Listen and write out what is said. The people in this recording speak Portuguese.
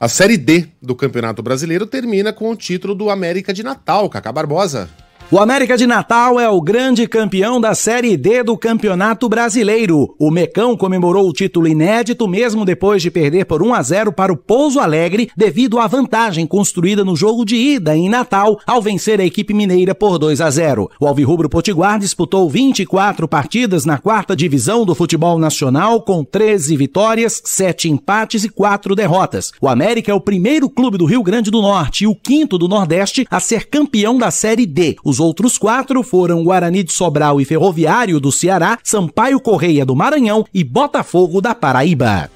A Série D do Campeonato Brasileiro termina com o título do América de Natal, Cacá Barbosa. O América de Natal é o grande campeão da Série D do Campeonato Brasileiro. O Mecão comemorou o título inédito mesmo depois de perder por 1 a 0 para o Pouso Alegre, devido à vantagem construída no jogo de ida em Natal ao vencer a equipe mineira por 2 a 0. O Alvirrubro Potiguar disputou 24 partidas na quarta divisão do futebol nacional com 13 vitórias, 7 empates e 4 derrotas. O América é o primeiro clube do Rio Grande do Norte e o quinto do Nordeste a ser campeão da Série D. Os os outros quatro foram Guarani de Sobral e Ferroviário do Ceará, Sampaio Correia do Maranhão e Botafogo da Paraíba.